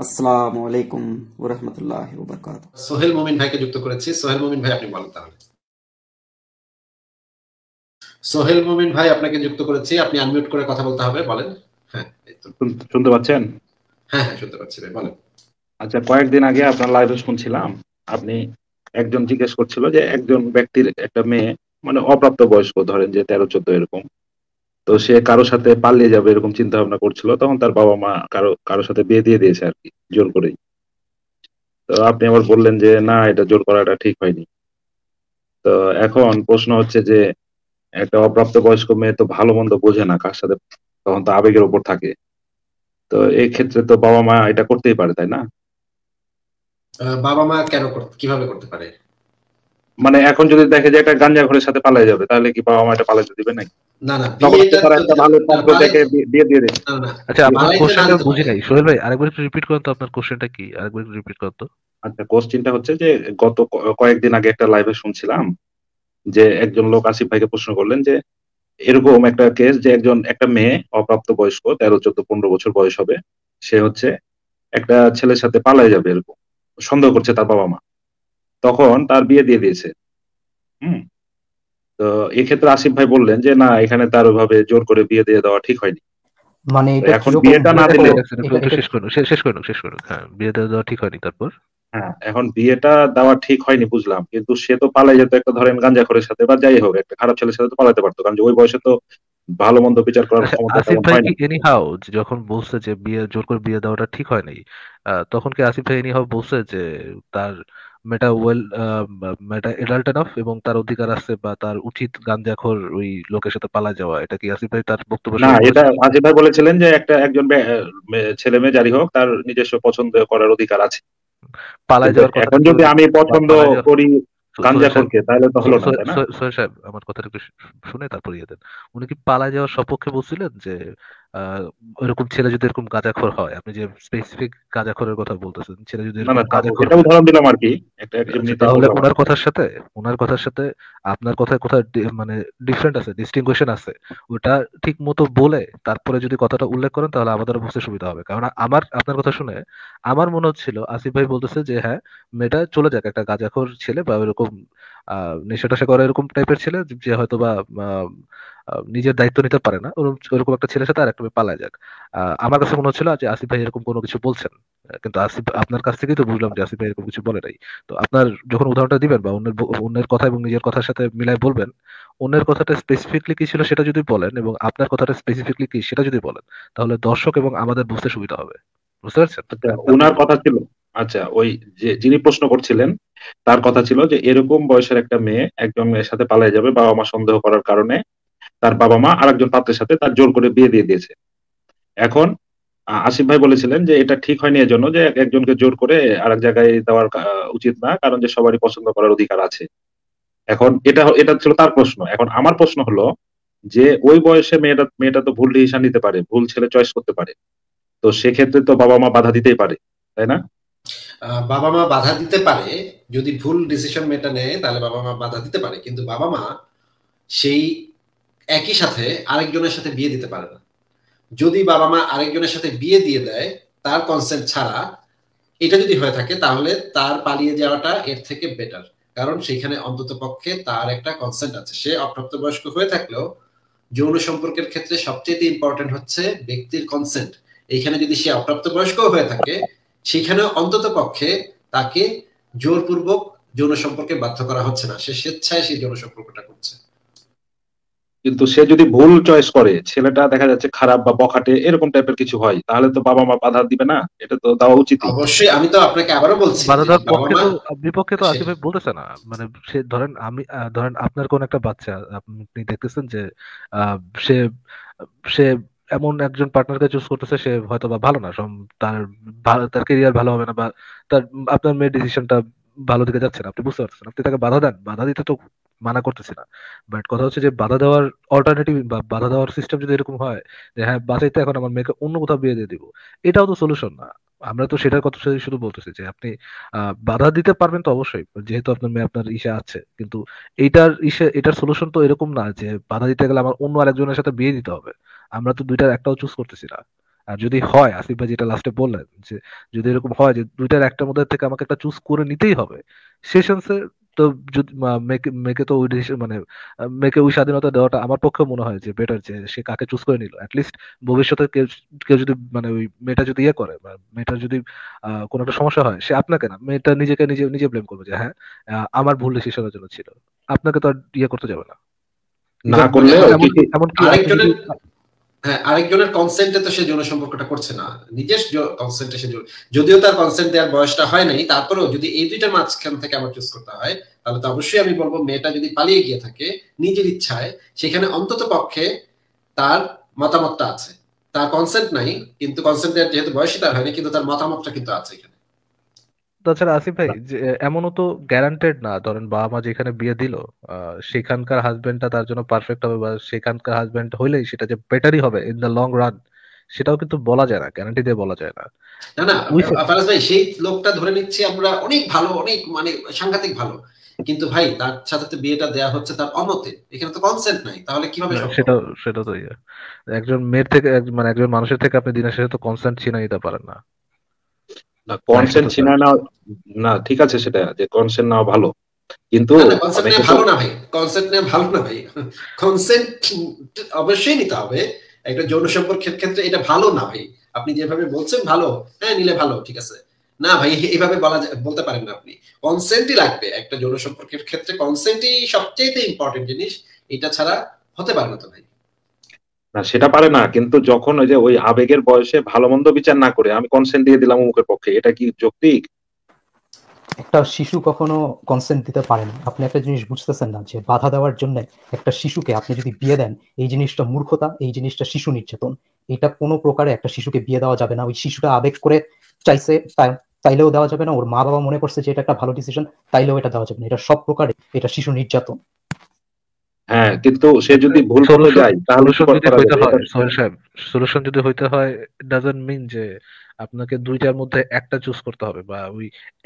আসসালামু আলাইকুম সোহেল ভাইকে যুক্ত করেছি সোহেল ভাই আপনি বলেন তাহলে সোহেল ভাই আপনাকে যুক্ত করেছি আপনি আনমিউট করে কথা বলতে হবে বলেন হ্যাঁ শুনতে পাচ্ছেন হ্যাঁ হ্যাঁ শুনতে পাচ্ছি ভাই বলেন আচ্ছা কয়েকদিন আগে আপনার লাইভে শুনছিলাম আপনি একজন জিজ্ঞেস করছিল যে একজন ব্যক্তির একটা মেয়ে মানে অপ্রাপ্ত বয়স্ক ধরেন যে তেরো চোদ্দ এরকম তো সে কারোর সাথে পালিয়ে যাবে এরকম চিন্তা ভাবনা করছিল তখন তার বাবা মা কারো কারোর সাথে বিয়ে দিয়ে দিয়েছে আর কি জোর করেই তো আপনি আবার বললেন যে না এটা জোর করাটা ঠিক হয়নি তো এখন প্রশ্ন হচ্ছে যে একটা অপ্রাপ্ত বয়স্ক মেয়ে তো ভালো মন্দ বোঝে না কার সাথে তখন তো আবেগের ওপর থাকে তো এই ক্ষেত্রে তো বাবা মা এটা করতেই পারে তাই না বাবা মা কেন কিভাবে করতে পারে মানে এখন যদি দেখে যে একটা গাঞ্জা ঘরের সাথে পালাই যাবে তাহলে কি বাবা মা এটা পালাইতে দিবে নাকি কোশ্চেনটা আচ্ছা, আচ্ছা, হচ্ছে যে গত কয়েকদিন আগে একটা লাইভে শুনছিলাম যে একজন লোক আসিফ ভাইকে প্রশ্ন করলেন যে এরকম একটা কেস যে একজন একটা মেয়ে অপ্রাপ্ত বয়স্ক তেরো চোদ্দ পনেরো বছর বয়স হবে সে হচ্ছে একটা ছেলের সাথে পালাই যাবে এরকম সন্দেহ করছে তার বাবা মা তখন তার বিয়ে দিয়ে দিয়েছে হম তো এক্ষেত্রে আসিফ ভাই বললেন যে না এখানে তার ওইভাবে জোর করে বিয়ে দিয়ে দেওয়া ঠিক হয়নি মানে এখন বিয়েটা না দিলে শেষ করুন শেষ করুন শেষ করুন হ্যাঁ বিয়ে দেওয়া ঠিক হয়নি তারপর হ্যাঁ এখন বিয়েটা দেওয়া ঠিক হয়নি বুঝলাম কিন্তু সে তো পালাই যেত একটা ধরেন খরের সাথে বা যাই হোক একটা খারাপ ছেলের সাথে তো পালাতে পারতো কারণ ওই বয়সে তো ভালো মন্দ বিচার করার হ্যাঁ, ক্ষমতা আসিফ ভাই কি যখন বলছে যে বিয়ে জোর করে বিয়ে দেওয়াটা ঠিক হয় নাই তখন কি আসিফ ভাই হাউ বলছে যে তার মেটা ওয়েল মেটা এডাল্ট এনাফ এবং তার অধিকার আছে বা তার উচিত গাঞ্জাখোর ওই লোকের সাথে পালা যাওয়া এটা কি আসিফ ভাই তার বক্তব্য না এটা আসিফ ভাই বলেছিলেন যে একটা একজন ছেলে মেয়ে যারই হোক তার নিজস্ব পছন্দ করার অধিকার আছে পালায় যাওয়ার কথা যদি আমি পছন্দ করি সাহেব আমার কথাটা একটু শুনে তারপর ইয়ে দেন উনি কি পালায় যাওয়ার সপক্ষে বলছিলেন যে ওরকম ছেলে যদি এরকম গাঁজাখোর হয় আপনি যে স্পেসিফিক গাঁজাখোরের কথা বলতেছেন ছেলে যদি উদাহরণ দিলাম আর কি আচ্ছা, তাহলে ওনার কথার সাথে ওনার কথার সাথে আপনার কথায় কোথায় মানে ডিফারেন্ট আছে ডিস্টিংগুয়েশন আছে ওটা ঠিক মতো বলে তারপরে যদি কথাটা উল্লেখ করেন তাহলে আমাদের বুঝতে সুবিধা হবে কারণ আমার আপনার কথা শুনে আমার মনে হচ্ছিল আসিফ ভাই বলতেছে যে হ্যাঁ মেয়েটা চলে যাক একটা গাঁজাখোর ছেলে বা এরকম নেশা টেশা করা এরকম টাইপের ছেলে যে হয়তো বা নিজের দায়িত্ব নিতে পারে না ওরকম একটা ছেলের সাথে আর একটা পালায় যাক আমার কাছে মনে হচ্ছিল যে আসিফ ভাই এরকম কোনো কিছু বলছেন কিন্তু আসিফ আপনার কাছ থেকেই তো বুঝলাম যে আসিফ ভাই এরকম কিছু বলে নাই তো আপনার যখন উদাহরণটা দিবেন বা অন্যের অন্যের কথা এবং নিজের কথার সাথে মিলাই বলবেন অন্যের কথাটা স্পেসিফিকলি কি ছিল সেটা যদি বলেন এবং আপনার কথাটা স্পেসিফিকলি কি সেটা যদি বলেন তাহলে দর্শক এবং আমাদের বুঝতে সুবিধা হবে বুঝতে পারছেন ওনার আচ্ছা, কথা ছিল আচ্ছা ওই যে যিনি প্রশ্ন করছিলেন তার কথা ছিল যে এরকম বয়সের একটা মেয়ে একজন মেয়ের সাথে পালাই যাবে বাবা মা সন্দেহ করার কারণে তার বাবা মা আরেকজন পাত্রের সাথে তার জোর করে বিয়ে দিয়ে দিয়েছে এখন আসিফ ভাই বলেছিলেন যে এটা ঠিক হয়নি এজন্য যে একজনকে জোর করে আরেক জায়গায় দেওয়ার উচিত না কারণ যে সবারই পছন্দ করার অধিকার আছে এখন এটা এটা ছিল তার প্রশ্ন এখন আমার প্রশ্ন হলো যে ওই বয়সে মেয়েটা মেয়েটা তো ভুল ডিসিশন নিতে পারে ভুল ছেলে চয়েস করতে পারে তো সেক্ষেত্রে তো বাবা মা বাধা দিতেই পারে তাই না বাবা মা বাধা দিতে পারে যদি ভুল ডিসিশন মেয়েটা নেয় তাহলে বাবা মা বাধা দিতে পারে কিন্তু বাবা মা সেই একই সাথে আরেকজনের সাথে বিয়ে দিতে পারে না যদি বাবা মা আরেকজনের সাথে বিয়ে দিয়ে দেয় তার কনসেন্ট ছাড়া এটা যদি হয়ে থাকে তাহলে তার পালিয়ে যাওয়াটা এর থেকে বেটার কারণ সেখানে অন্তত পক্ষে তার একটা কনসেন্ট আছে সে অপ্রাপ্ত বয়স্ক হয়ে থাকলেও যৌন সম্পর্কের ক্ষেত্রে সবচেয়ে ইম্পর্টেন্ট হচ্ছে ব্যক্তির কনসেন্ট এইখানে যদি সে অপ্রাপ্ত বয়স্ক হয়ে থাকে সেখানে অন্তত পক্ষে তাকে জোরপূর্বক যৌন সম্পর্কে বাধ্য করা হচ্ছে না সে স্বেচ্ছায় সেই যৌন সম্পর্কটা করছে কিন্তু সে যদি ভুল চয়েস করে ছেলেটা দেখা যাচ্ছে খারাপ বা বখাটে এরকম টাইপের কিছু হয় তাহলে তো বাবা মা বাধা দিবে না এটা তো দেওয়া উচিত অবশ্যই আমি তো আপনাকে আবারও বলছি বাধা দেওয়ার পক্ষে তো বিপক্ষে তো আসিফ বলতেছে না মানে সে ধরেন আমি ধরেন আপনার কোন একটা বাচ্চা আপনি দেখতেছেন যে সে সে এমন একজন পার্টনারকে চুজ করতেছে সে হয়তো বা ভালো না তার তার কেরিয়ার ভালো হবে না বা তার আপনার মেয়ের ডিসিশনটা ভালো দিকে যাচ্ছে না আপনি বুঝতে পারছেন আপনি তাকে বাধা দেন বাধা দিতে তো মানা করতেছি না বাট কথা হচ্ছে যে বাধা দেওয়ার অল্টারনেটিভ বা বাধা দেওয়ার সিস্টেম যদি এরকম হয় যে হ্যাঁ বাসাইতে এখন আমার মেয়েকে অন্য কোথাও বিয়ে দিয়ে দিব এটাও তো সলিউশন না আমরা তো সেটার কথা শুধু বলতেছি যে আপনি বাধা দিতে পারবেন তো অবশ্যই যেহেতু আপনার মেয়ে আপনার ইসে আছে কিন্তু এটার ইসে এটার সলিউশন তো এরকম না যে বাধা দিতে গেলে আমার অন্য আরেকজনের সাথে বিয়ে দিতে হবে আমরা তো দুইটার একটাও চুজ করতেছি না আর যদি হয় আসিফ ভাই যেটা লাস্টে বললেন যে যদি এরকম হয় যে দুইটার একটার মধ্যে থেকে আমাকে একটা চুজ করে নিতেই হবে সেন্সে তো যদি মেয়েকে তো মানে মেয়েকে ওই স্বাধীনতা দেওয়াটা আমার পক্ষে মনে হয় যে বেটার যে সে কাকে চুজ করে নিল অ্যাটলিস্ট ভবিষ্যতে কেউ কেউ যদি মানে ওই মেয়েটা যদি ইয়ে করে মেয়েটার যদি কোনো একটা সমস্যা হয় সে আপনাকে না মেয়েটা নিজেকে নিজে নিজে ব্লেম করবে যে হ্যাঁ আমার ভুল ডিসিশনের জন্য ছিল আপনাকে তো আর ইয়ে করতে যাবে না না করলে এমনকি হ্যাঁ আরেকজনের কনসেন্টে তো সে যৌন সম্পর্কটা করছে না নিজের কনসেন্টে সে যদিও তার কনসেন্ট দেওয়ার বয়সটা হয় নাই তারপরেও যদি এই দুইটার মাঝখান থেকে আমার চুজ করতে হয় তাহলে তো অবশ্যই আমি বলবো মেয়েটা যদি পালিয়ে গিয়ে থাকে নিজের ইচ্ছায় সেখানে অন্তত পক্ষে তার মতামতটা আছে তার কনসেন্ট নাই কিন্তু কনসেন্ট দেওয়ার যেহেতু বয়সই তার হয়নি কিন্তু তার মতামতটা কিন্তু আছে এখানে তাছাড়া আসিফ ভাই এমনও তো গ্যারান্টেড না ধরেন বাবা মা যেখানে বিয়ে দিল সেখানকার হাজবেন্ডটা তার জন্য পারফেক্ট হবে বা সেখানকার হাজবেন্ড হইলেই সেটা যে বেটারই হবে ইন দ্য লং রান সেটাও কিন্তু বলা যায় না গ্যারান্টি দিয়ে বলা যায় না না না ফারাজ ভাই সেই লোকটা ধরে আমরা অনেক ভালো অনেক মানে সাংঘাতিক ভালো কিন্তু ভাই তার সাথে তো বিয়েটা দেয়া হচ্ছে তার অমতে এখানে তো কনসেন্ট নাই তাহলে কিভাবে সেটা সেটা তো ইয়ে। একজন মেয়ের থেকে মানে একজন মানুষের থেকে আপনি দিনের শেষে তো কনসেন্ট ছিনাই দিতে পারেন না না কনসেন্ট না না ঠিক আছে সেটা যে কনসেন্ট ভালো কিন্তু কনসেন্ট ভালো না ভাই কনসেন্ট নিয়ে ভালো না ভাই কনসেন্ট অবশ্যই নিতে হবে একটা যৌন সম্পর্কের ক্ষেত্রে এটা ভালো না ভাই আপনি যেভাবে বলছেন ভালো হ্যাঁ নিলে ভালো ঠিক আছে না ভাই এইভাবে বলা বলতে পারেন না আপনি কনসেন্টই লাগবে একটা যৌন সম্পর্কের ক্ষেত্রে কনসেন্টই সবচেয়ে ইম্পর্টেন্ট জিনিস এটা ছাড়া হতে পারে না তো ভাই না সেটা পারে না কিন্তু যখন ওই যে ওই আবেগের বয়সে ভালো মন্দ বিচার না করে আমি কনসেন্ট দিয়ে দিলাম অমুকের পক্ষে এটা কি যৌক্তিক একটা শিশু কখনো কনসেন্ট দিতে পারে না আপনি একটা জিনিস বুঝতেছেন না যে বাধা দেওয়ার জন্য একটা শিশুকে আপনি যদি বিয়ে দেন এই জিনিসটা মূর্খতা এই জিনিসটা শিশু নির্যাতন এটা কোনো প্রকারে একটা শিশুকে বিয়ে দেওয়া যাবে না ওই শিশুটা আবেগ করে চাইছে তাইলেও দেওয়া যাবে না ওর মা বাবা মনে করছে যে এটা একটা ভালো ডিসিশন তাইলেও এটা দেওয়া যাবে না এটা সব প্রকারে এটা শিশু নির্যাতন হ্যাঁ কিন্তু সে যদি ভুল পথে যায় তাহলে সলিউশন যদি হইতে হয় ডাজন্ট মিন যে আপনাকে দুইটার মধ্যে একটা চুজ করতে হবে বা ওই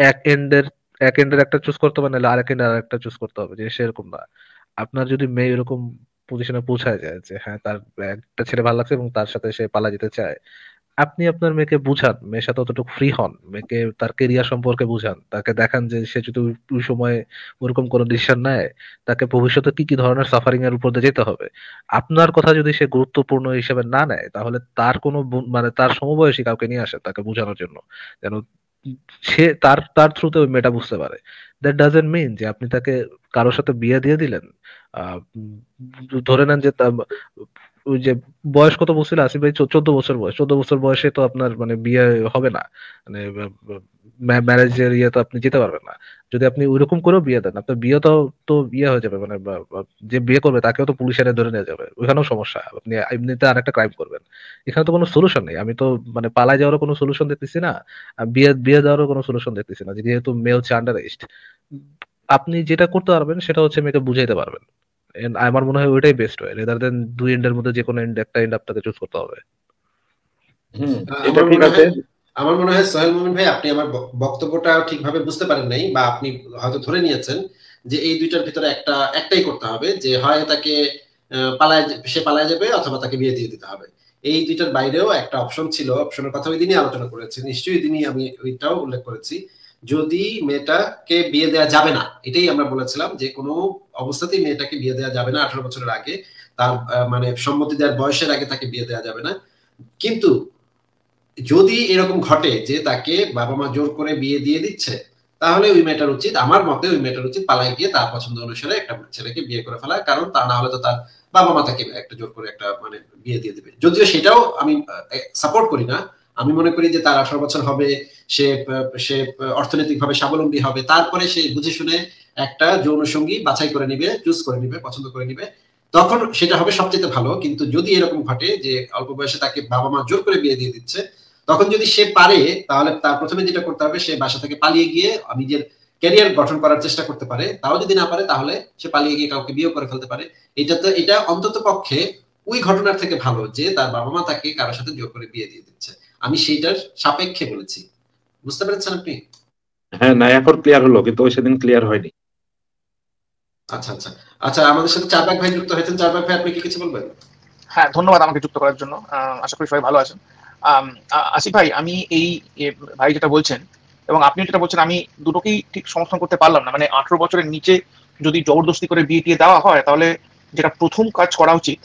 এক এন্ডের এক এন্ডের একটা চুজ করতে হবে নাহলে আরেক এন্ডের আরেকটা চুজ করতে হবে যে সেরকম না আপনার যদি মেয়ে এরকম পজিশনে পৌঁছায় যায় যে হ্যাঁ তার একটা ছেলে ভালো লাগছে এবং তার সাথে সে পালা যেতে চায় আপনি আপনার মেয়েকে বুঝান মেয়ের সাথে অতটুকু ফ্রি হন মেয়েকে তার কেরিয়ার সম্পর্কে বুঝান তাকে দেখান যে সে যদি ওই সময় ওরকম কোনো ডিসিশন নেয় তাকে ভবিষ্যতে কি কি ধরনের সাফারিং এর উপর দিয়ে যেতে হবে আপনার কথা যদি সে গুরুত্বপূর্ণ হিসেবে না নেয় তাহলে তার কোনো মানে তার সমবয়সী কাউকে নিয়ে আসে তাকে বোঝানোর জন্য যেন সে তার তার থ্রুতে ওই মেয়েটা বুঝতে পারে দ্যাট ডাজেন্ট মিন যে আপনি তাকে কারোর সাথে বিয়ে দিয়ে দিলেন ধরে নেন যে ওই যে বয়স কত বছর আসিফ ভাই চোদ্দ বছর বয়স চোদ্দ বছর বয়সে তো আপনার মানে বিয়ে হবে না মানে ম্যারেজের ইয়ে তো আপনি যেতে পারবেন না যদি আপনি ওইরকম করেও বিয়ে দেন আপনার বিয়ে তো তো বিয়ে হয়ে যাবে মানে যে বিয়ে করবে তাকেও তো পুলিশ এনে ধরে নিয়ে যাবে ওইখানেও সমস্যা আপনি এমনিতে আর একটা ক্রাইম করবেন এখানে তো কোনো সলিউশন নেই আমি তো মানে পালায় যাওয়ারও কোনো সলিউশন দেখতেছি না বিয়ে বিয়ে দেওয়ারও কোনো সলিউশন দেখতেছি না যেহেতু মেয়ে হচ্ছে আন্ডার এজড আপনি যেটা করতে পারবেন সেটা হচ্ছে মেয়েকে বুঝাইতে পারবেন এন্ড আমার মনে হয় ওইটাই বেস্ট হয় রেদার দেন দুই এন্ডের মধ্যে যে কোনো এন্ড একটা এন্ড আপনাকে চুজ করতে হবে আমার মনে হয় সোহেল মোমিন ভাই আপনি আমার বক্তব্যটা ঠিকভাবে বুঝতে পারেন নাই বা আপনি হয়তো ধরে নিয়েছেন যে এই দুইটার ভিতরে একটা একটাই করতে হবে যে হয় তাকে পালায় সে পালায় যাবে অথবা তাকে বিয়ে দিয়ে দিতে হবে এই দুইটার বাইরেও একটা অপশন ছিল অপশনের কথা ওই দিনই আলোচনা করেছি নিশ্চয়ই দিনই আমি ওইটাও উল্লেখ করেছি যদি মেয়েটাকে বিয়ে দেওয়া যাবে না এটাই আমরা বলেছিলাম যে কোনো অবস্থাতেই মেয়েটাকে বিয়ে দেওয়া যাবে না আঠারো বছরের আগে তার মানে সম্মতি দেওয়ার বয়সের আগে তাকে বিয়ে দেওয়া যাবে না কিন্তু যদি এরকম ঘটে যে তাকে বাবা মা জোর করে বিয়ে দিয়ে দিচ্ছে তাহলে ওই মেয়েটার উচিত আমার মতে ওই মেয়েটার উচিত পালায় গিয়ে তার পছন্দ অনুসারে একটা ছেলেকে বিয়ে করে ফেলা কারণ তা না হলে তো তার বাবা মা তাকে একটা জোর করে একটা মানে বিয়ে দিয়ে দিবে যদিও সেটাও আমি সাপোর্ট করি না আমি মনে করি যে তার আঠারো বছর হবে সে সে ভাবে স্বাবলম্বী হবে তারপরে সে বুঝে শুনে একটা যৌন সঙ্গী বাছাই করে নিবে চুজ করে নিবে পছন্দ করে নিবে তখন সেটা হবে সবচেয়ে ভালো কিন্তু যদি এরকম ঘটে যে অল্প বয়সে তাকে বাবা মা জোর করে বিয়ে দিয়ে দিচ্ছে তখন যদি সে পারে তাহলে তার প্রথমে যেটা করতে হবে সে বাসা থেকে পালিয়ে গিয়ে নিজের ক্যারিয়ার গঠন করার চেষ্টা করতে পারে তাও যদি না পারে তাহলে সে পালিয়ে গিয়ে কাউকে বিয়ে করে ফেলতে পারে এটা তো এটা অন্তত পক্ষে ওই ঘটনার থেকে ভালো যে তার বাবা মা তাকে কারোর সাথে জোর করে বিয়ে দিয়ে দিচ্ছে আমি সেইটার সাপেক্ষে বলেছি বুঝতে পেরেছেন আপনি হ্যাঁ না এখন ক্লিয়ার হলো কিন্তু ওই সেদিন ক্লিয়ার হয়নি আচ্ছা আচ্ছা আচ্ছা আমাদের সাথে চারবাগ ভাই যুক্ত হয়েছেন চারবাগ ভাই আপনি কি কিছু বলবেন হ্যাঁ ধন্যবাদ আমাকে যুক্ত করার জন্য আশা করি সবাই ভালো আছেন আসিফ ভাই আমি এই ভাই যেটা বলছেন এবং আপনি যেটা বলছেন আমি দুটোকেই ঠিক সমর্থন করতে পারলাম না মানে আঠারো বছরের নিচে যদি জবরদস্তি করে বিয়ে টিয়ে দেওয়া হয় তাহলে যেটা প্রথম কাজ করা উচিত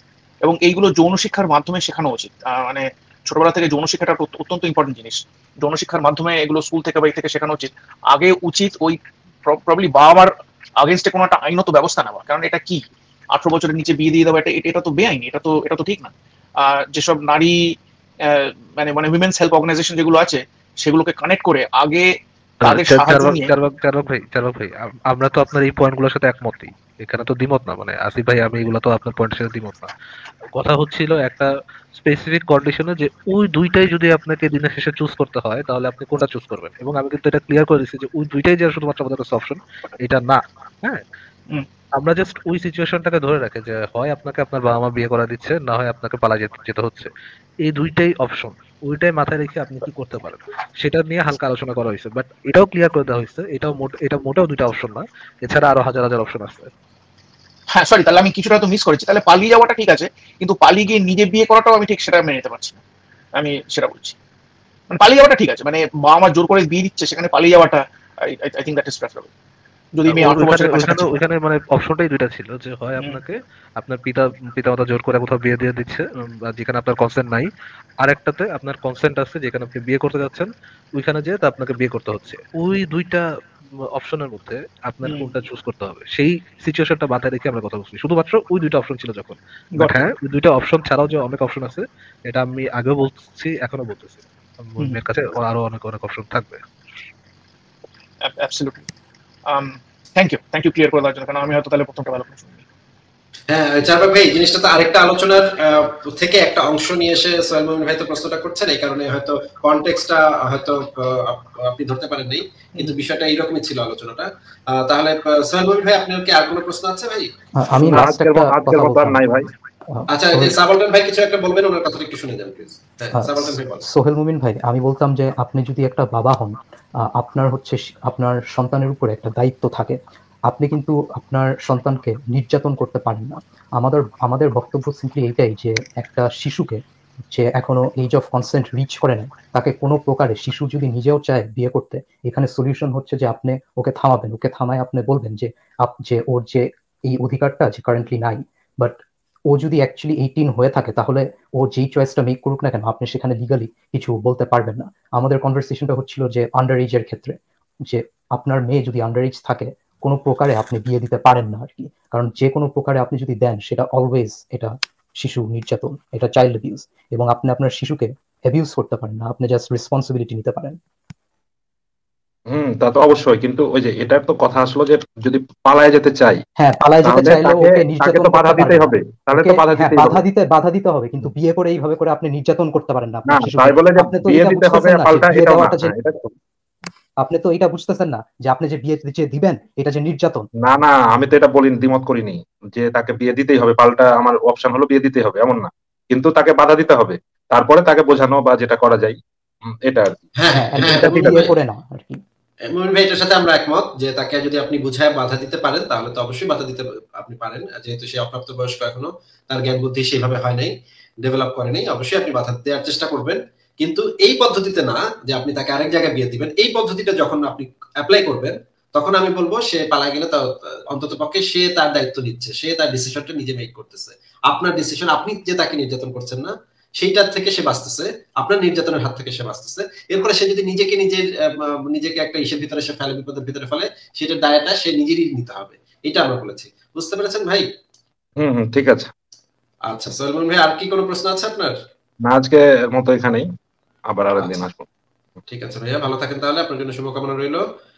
এবং এইগুলো যৌন শিক্ষার মাধ্যমে শেখানো উচিত মানে ছোটবেলা থেকে যৌন শিক্ষাটা অত্যন্ত ইম্পর্টেন্ট জিনিস যৌন শিক্ষার মাধ্যমে এগুলো স্কুল থেকে বা থেকে শেখানো উচিত আগে উচিত ওই প্রবলি বাবা মার আগেনস্টে কোনো একটা আইনত ব্যবস্থা নেওয়া কারণ এটা কি আঠারো বছরের নিচে বিয়ে দিয়ে দেওয়া এটা এটা তো বেআইনি এটা তো এটা তো ঠিক না যেসব নারী মানে মানে উইমেন্স হেল্প অর্গানাইজেশন যেগুলো আছে সেগুলোকে কানেক্ট করে আগে আমরা তো আপনার এই পয়েন্টগুলোর সাথে একমতই এখানে তো দ্বিমত না মানে আসিফ ভাই আমি এগুলো তো আপনার পয়েন্টের সাথে দ্বিমত না কথা হচ্ছিল একটা স্পেসিফিক কন্ডিশনে যে ওই দুইটাই যদি আপনাকে দিনের শেষে চুজ করতে হয় তাহলে আপনি কোনটা চুজ করবেন এবং আমি কিন্তু এটা ক্লিয়ার করে দিচ্ছি যে ওই দুইটাই যে শুধুমাত্র আমাদের কাছে অপশন এটা না হ্যাঁ আমরা জাস্ট ওই সিচুয়েশনটাকে ধরে রাখে যে হয় আপনাকে আপনার বাবা মা বিয়ে করা দিচ্ছে না হয় আপনাকে পালা যেতে হচ্ছে এই দুইটাই অপশন ওইটাই মাথায় রেখে আপনি কি করতে পারেন সেটা নিয়ে হালকা আলোচনা করা হয়েছে বাট এটাও ক্লিয়ার করে দেওয়া হয়েছে এটাও এটা মোটেও দুইটা অপশন না এছাড়া আরো হাজার হাজার অপশন আছে হ্যাঁ সরি তাহলে আমি কিছুটা তো মিস করেছি তাহলে পালিয়ে যাওয়াটা ঠিক আছে কিন্তু পালিয়ে গিয়ে নিজে বিয়ে করাটাও আমি ঠিক সেটা মেনে নিতে পারছি না আমি সেটা বলছি মানে পালিয়ে যাওয়াটা ঠিক আছে মানে বাবা মা জোর করে বিয়ে দিচ্ছে সেখানে পালিয়ে যাওয়াটা I think that is preferable যদি মেয়ে মানে অপশনটাই দুইটা ছিল যে হয় আপনাকে আপনার পিতা পিতামাতা জোর করে কোথাও বিয়ে দিয়ে দিচ্ছে যেখানে আপনার কনসেন্ট নাই আরেকটাতে আপনার কনসেন্ট আছে যেখানে আপনি বিয়ে করতে যাচ্ছেন ওইখানে যেয়ে তা আপনাকে বিয়ে করতে হচ্ছে ওই দুইটা অপশনের মধ্যে আপনার কোনটা চুজ করতে হবে সেই সিচুয়েশনটা মাথায় রেখে আমরা কথা বলছি শুধুমাত্র ওই দুইটা অপশন ছিল যখন হ্যাঁ ওই দুইটা অপশন ছাড়াও যে অনেক অপশন আছে এটা আমি আগেও বলছি এখনো বলতেছি মেয়ের কাছে আরো অনেক অনেক অপশন থাকবে absolutely thank you thank you clear করে দেওয়ার জন্য কারণ আমি হয়তো তাহলে প্রথমটা ভালো করে শুনি হ্যাঁ চারবাগ ভাই জিনিসটা তো আরেকটা আলোচনার থেকে একটা অংশ নিয়ে এসে সোহেল মোমিন ভাই তো প্রশ্নটা করছেন এই কারণে হয়তো কনটেক্সটা হয়তো আপনি ধরতে পারেন নাই কিন্তু বিষয়টা এইরকমই ছিল আলোচনাটা তাহলে সোহেল মোমিন ভাই আপনার কি আর কোনো প্রশ্ন আছে ভাই আমি লাস্ট একটা কথা নাই ভাই হ্যাঁ। আচ্ছা হ্যাঁ, সোহেল মুমিন ভাই আমি বলতাম যে আপনি যদি একটা বাবা হন আপনার হচ্ছে আপনার সন্তানের উপরে একটা দায়িত্ব থাকে আপনি কিন্তু আপনার সন্তানকে নির্যাতন করতে পারেন না আমাদের আমাদের বক্তব্য সিম্পলি এইটাই যে একটা শিশুকে যে এখনো এজ অফ কনসেন্ট রিচ করে না তাকে কোনো প্রকারে শিশু যদি নিজেও চায় বিয়ে করতে এখানে সলিউশন হচ্ছে যে আপনি ওকে থামাবেন ওকে থামায় আপনি বলবেন যে যে ওর যে এই অধিকারটা যে কারেন্টলি নাই বাট ও যদি অ্যাকচুয়ালি এইটিন হয়ে থাকে তাহলে ও যেই চয়েসটা মেক করুক না কেন আপনি সেখানে লিগালি কিছু বলতে পারবেন না আমাদের কনভারসেশনটা হচ্ছিল যে আন্ডার এজের ক্ষেত্রে যে আপনার মেয়ে যদি আন্ডার এজ থাকে কোনো প্রকারে আপনি বিয়ে দিতে পারেন না আর কি কারণ যে কোনো প্রকারে আপনি যদি দেন সেটা অলওয়েজ এটা শিশু নির্যাতন এটা চাইল্ড অ্যাবিউজ এবং আপনি আপনার শিশুকে অ্যাবিউজ করতে পারেন না আপনি জাস্ট রেসপন্সিবিলিটি নিতে পারেন হম তা তো অবশ্যই কিন্তু ওই যে এটার তো কথা আসলো যে যদি পালায় যেতে চাই হ্যাঁ পালায় যেতে চাইলে ওকে নির্যাতন বাধা দিতে হবে তাহলে তো বাধা হ্যাঁ, দিতে বাধা দিতে বাধা দিতে হবে কিন্তু বিয়ে করে এইভাবে করে আপনি নির্যাতন করতে পারেন না তাই বলে যে বিয়ে দিতে হবে পাল্টা এটা আপনি তো এটা বুঝতেছেন না যে আপনি যে বিয়ে যে দিবেন এটা যে নির্যাতন না না আমি তো এটা বলিনি দ্বিমত করিনি যে তাকে বিয়ে দিতেই হবে পাল্টা আমার অপশন হলো বিয়ে দিতে হবে এমন না কিন্তু তাকে বাধা দিতে হবে তারপরে তাকে বোঝানো বা যেটা করা যায় এটা আর কি হ্যাঁ হ্যাঁ করে হ্যাঁ, না আর কি ভাই এটার সাথে আমরা একমত যে তাকে যদি আপনি বুঝায় বাধা দিতে পারেন তাহলে তো অবশ্যই বাধা দিতে আপনি পারেন যেহেতু সে অপ্রাপ্ত বয়স্ক এখনো তার জ্ঞান বুদ্ধি সেভাবে হয় নাই ডেভেলপ করে নাই অবশ্যই আপনি বাধা দেওয়ার চেষ্টা করবেন কিন্তু এই পদ্ধতিতে না যে আপনি তাকে আরেক জায়গায় বিয়ে দিবেন এই পদ্ধতিটা যখন আপনি অ্যাপ্লাই করবেন তখন আমি বলবো সে পালা গেলে অন্তত পক্ষে সে তার দায়িত্ব নিচ্ছে সে তার ডিসিশনটা নিজে মেক করতেছে আপনার ডিসিশন আপনি যে তাকে নির্যাতন করছেন না সেইটার থেকে সে বাঁচতেছে আপনার নির্যাতনের হাত থেকে সে বাঁচতেছে এরপরে সে যদি নিজেকে নিজের নিজেকে একটা ইসের ভিতরে সে ফেলে বিপদের ভিতরে ফেলে সেটা দায়টা সে নিজেরই নিতে হবে এটা আমরা বলেছি বুঝতে পেরেছেন ভাই হম হম ঠিক আছে আচ্ছা সলমন ভাই আর কি কোনো প্রশ্ন আছে আপনার না আজকে মতো এখানেই আবার আরেকদিন আচ্ছা। আসবো ঠিক আছে ভাইয়া ভালো থাকেন তাহলে আপনার জন্য শুভকামনা রইলো